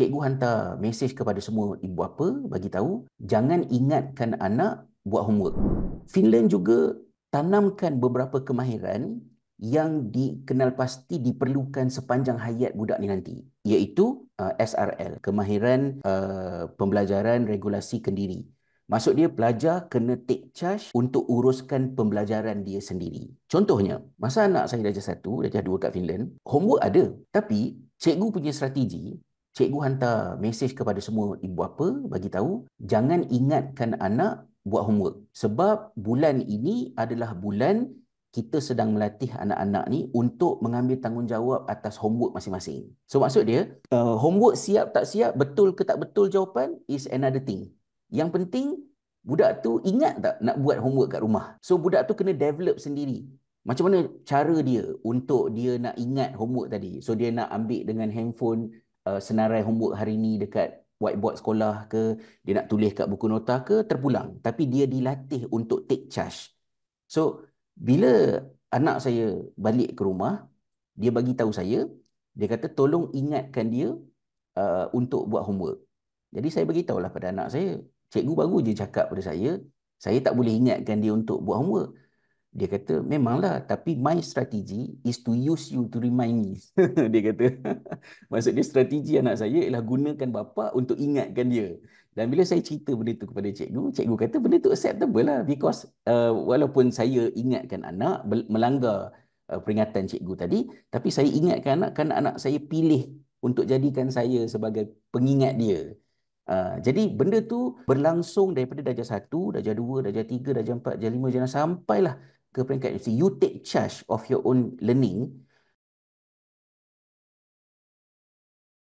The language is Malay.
cikgu hantar mesej kepada semua ibu bapa bagi tahu jangan ingatkan anak buat homework. Finland juga tanamkan beberapa kemahiran yang dikenal pasti diperlukan sepanjang hayat budak ni nanti iaitu uh, SRL kemahiran uh, pembelajaran regulasi kendiri. Maksud dia pelajar kena take charge untuk uruskan pembelajaran dia sendiri. Contohnya, masa anak saya darjah 1, darjah 2 kat Finland, homework ada. Tapi, cikgu punya strategi cikgu hantar mesej kepada semua ibu bapa bagi tahu jangan ingatkan anak buat homework sebab bulan ini adalah bulan kita sedang melatih anak-anak ni untuk mengambil tanggungjawab atas homework masing-masing. So maksud dia, uh, homework siap tak siap, betul ke tak betul jawapan is another thing. Yang penting budak tu ingat tak nak buat homework kat rumah. So budak tu kena develop sendiri. Macam mana cara dia untuk dia nak ingat homework tadi? So dia nak ambil dengan handphone uh, senarai homework hari ini dekat whiteboard sekolah ke, dia nak tulis kat buku nota ke, terpulang. Hmm. Tapi dia dilatih untuk take charge. So, bila anak saya balik ke rumah, dia bagi tahu saya, dia kata tolong ingatkan dia uh, untuk buat homework. Jadi saya beritahu lah pada anak saya, cikgu baru je cakap pada saya, saya tak boleh ingatkan dia untuk buat homework. Dia kata, memanglah. Tapi my strategy is to use you to remind me. dia kata. Maksudnya strategi anak saya ialah gunakan bapa untuk ingatkan dia. Dan bila saya cerita benda itu kepada cikgu, cikgu kata benda itu acceptable lah. Because uh, walaupun saya ingatkan anak melanggar uh, peringatan cikgu tadi, tapi saya ingatkan anak kerana anak saya pilih untuk jadikan saya sebagai pengingat dia. Uh, jadi benda tu berlangsung daripada darjah 1, darjah 2, darjah 3, darjah 4, darjah 5, darjah 6 sampailah ke peringkat universiti. You take charge of your own learning